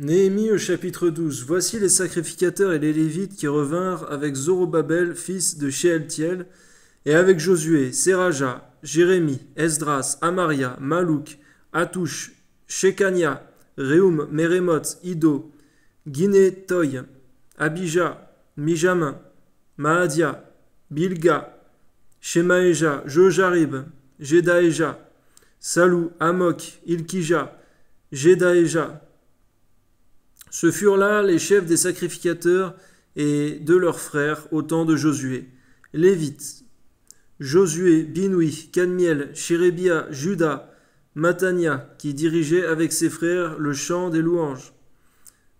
Néhémie au chapitre 12 Voici les sacrificateurs et les Lévites qui revinrent avec Zorobabel, fils de Shealtiel, et avec Josué, Seraja, Jérémie, Esdras, Amaria, Malouk, Atouche, Shekania, Réum, Meremoth, Ido, Guinée, Toy, Abija, Mijamin, Maadia, Bilga, Shemaeja, Jojarib, Jedaeja, Salou, Amok, Ilkija, Jedaeja. Ce furent là les chefs des sacrificateurs et de leurs frères au temps de Josué. Lévites, Josué, Binoui, Canmiel, Chérébia, Judas, Matania, qui dirigeait avec ses frères le chant des louanges,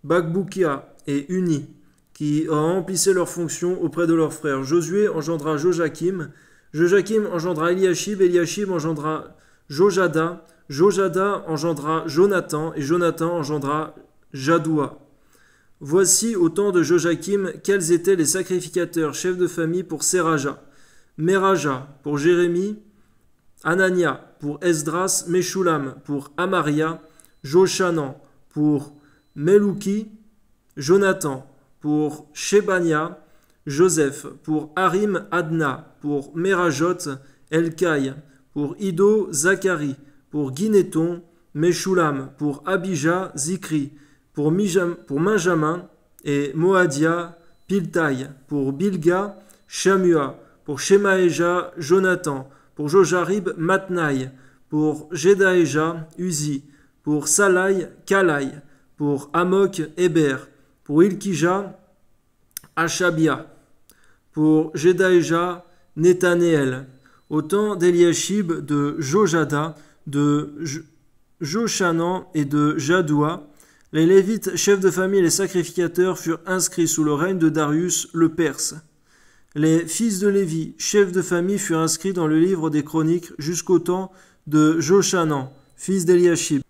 Bakboukia et Uni, qui remplissaient leurs fonctions auprès de leurs frères. Josué engendra Joachim, Joachim engendra Eliashib, Eliashib engendra Jojada, Jojada engendra Jonathan, et Jonathan engendra Jadoua. Voici au temps de Joachim quels étaient les sacrificateurs chefs de famille pour Seraja, Meraja pour Jérémie, Anania pour Esdras, Meshulam pour Amaria, Joshanan pour Melouki, Jonathan pour Shebania, Joseph pour Arim Adna, pour Merajot, Elkai, pour Ido Zacharie, pour Guineton, Meshulam, pour Abijah Zikri, pour, Benjamin et Moadia, Piltaï, pour Bilga, Shamua, pour Shemaéja, Jonathan, pour Jojarib, Matnai. pour Jedaeja, Uzi, pour Salai, Kalai, pour Amok, Héber, pour Ilkija, Achabia, pour Jedaeja, Netanéel. Autant temps d'Eliashib, de Jojada, de Joshanan et de Jadoua, les Lévites, chefs de famille et les sacrificateurs furent inscrits sous le règne de Darius le Perse. Les fils de Lévi, chefs de famille, furent inscrits dans le livre des chroniques jusqu'au temps de Joshanan, fils d'Eliashib.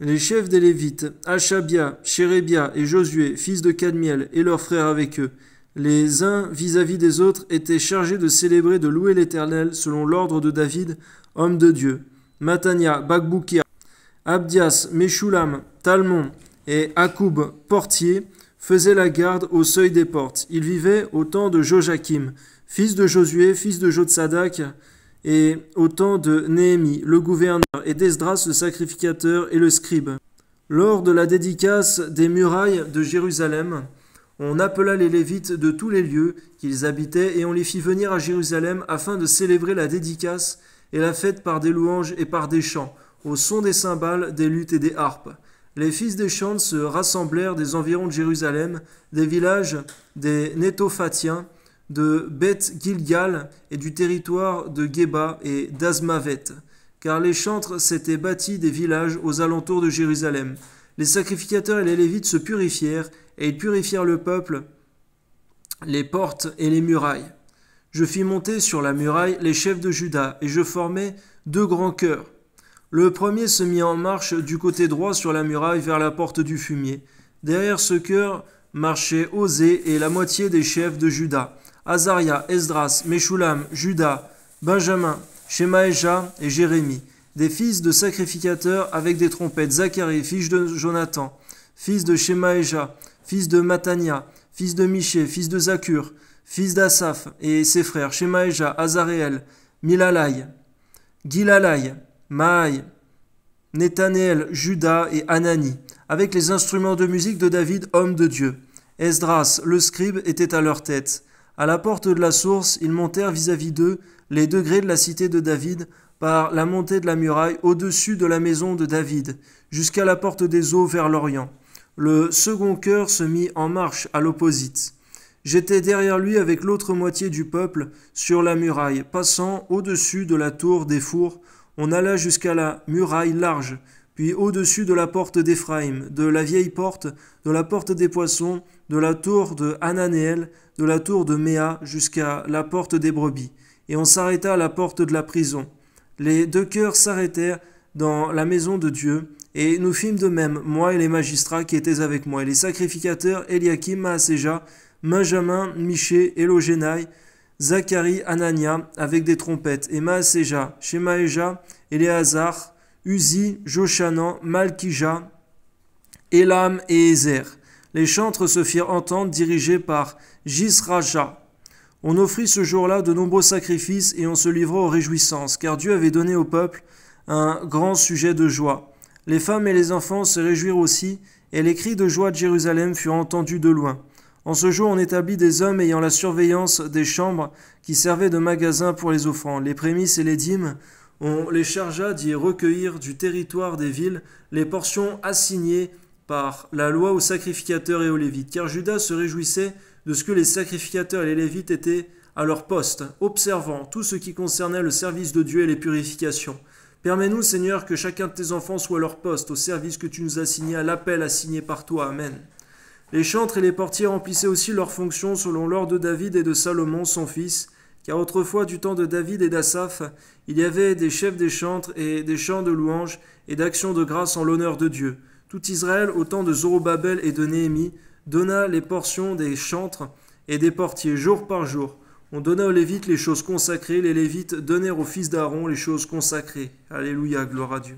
Les chefs des Lévites, Achabia, Chérébia et Josué, fils de Cadmiel, et leurs frères avec eux, les uns vis-à-vis des autres, étaient chargés de célébrer, de louer l'Éternel selon l'ordre de David, homme de Dieu. Matania, Bakboukia, Abdias, Meshulam, Talmon et Akoub, portier, faisaient la garde au seuil des portes. Ils vivaient au temps de Joachim, fils de Josué, fils de Jotsadak, et au temps de Néhémie, le gouverneur, et d'Esdras, le sacrificateur et le scribe. Lors de la dédicace des murailles de Jérusalem, on appela les Lévites de tous les lieux qu'ils habitaient et on les fit venir à Jérusalem afin de célébrer la dédicace et la fête par des louanges et par des chants, au son des cymbales, des luttes et des harpes. Les fils des Chants se rassemblèrent des environs de Jérusalem, des villages des Netophatiens, de Beth Gilgal et du territoire de Geba et d'Azmavet, car les chantres s'étaient bâtis des villages aux alentours de Jérusalem. Les sacrificateurs et les Lévites se purifièrent, et ils purifièrent le peuple, les portes et les murailles. Je fis monter sur la muraille les chefs de Judas, et je formai deux grands chœurs. Le premier se mit en marche du côté droit sur la muraille vers la porte du fumier. Derrière ce cœur marchaient Osée et la moitié des chefs de Juda. Azaria, Esdras, Meshulam, Judas, Benjamin, Shemaéja et Jérémie, des fils de sacrificateurs avec des trompettes, Zacharie, fils de Jonathan, fils de Shemaéja, fils de Matania, fils de Miché, fils de Zakur, fils d'Asaph et ses frères, Shemaéja, Azareel, Milalai, Gilalai, Maï, Nethanel, Judas et Anani, avec les instruments de musique de David, homme de Dieu. Esdras, le scribe, était à leur tête. À la porte de la source, ils montèrent vis-à-vis d'eux les degrés de la cité de David par la montée de la muraille au-dessus de la maison de David, jusqu'à la porte des eaux vers l'Orient. Le second cœur se mit en marche à l'opposite. J'étais derrière lui avec l'autre moitié du peuple sur la muraille, passant au-dessus de la tour des fours on alla jusqu'à la muraille large, puis au-dessus de la porte d'Éphraïm, de la vieille porte, de la porte des poissons, de la tour de Ananéel, de la tour de Méa jusqu'à la porte des brebis. Et on s'arrêta à la porte de la prison. Les deux cœurs s'arrêtèrent dans la maison de Dieu, et nous fîmes de même, moi et les magistrats qui étaient avec moi, et les sacrificateurs Eliakim, Maaséja, Benjamin, Miché, Logénaï. Zacharie, Anania, avec des trompettes, et Maaseja, Shemaeja, Eleazar, Uzi, Joshanan, Malkija, Elam et Ezer. Les chantres se firent entendre, dirigés par Jisraja. On offrit ce jour-là de nombreux sacrifices et on se livra aux réjouissances, car Dieu avait donné au peuple un grand sujet de joie. Les femmes et les enfants se réjouirent aussi, et les cris de joie de Jérusalem furent entendus de loin. En ce jour, on établit des hommes ayant la surveillance des chambres qui servaient de magasins pour les offrandes, les prémices et les dîmes. On les chargea d'y recueillir du territoire des villes les portions assignées par la loi aux sacrificateurs et aux lévites, car Judas se réjouissait de ce que les sacrificateurs et les lévites étaient à leur poste, observant tout ce qui concernait le service de Dieu et les purifications. Permets-nous, Seigneur, que chacun de tes enfants soit à leur poste, au service que tu nous as signé, à l'appel assigné par toi. Amen. Les chantres et les portiers remplissaient aussi leurs fonctions selon l'ordre de David et de Salomon, son fils, car autrefois du temps de David et d'Asaph, il y avait des chefs des chantres et des chants de louanges et d'actions de grâce en l'honneur de Dieu. Tout Israël, au temps de Zorobabel et de Néhémie, donna les portions des chantres et des portiers jour par jour. On donna aux Lévites les choses consacrées, les Lévites donnèrent aux fils d'Aaron les choses consacrées. Alléluia, gloire à Dieu.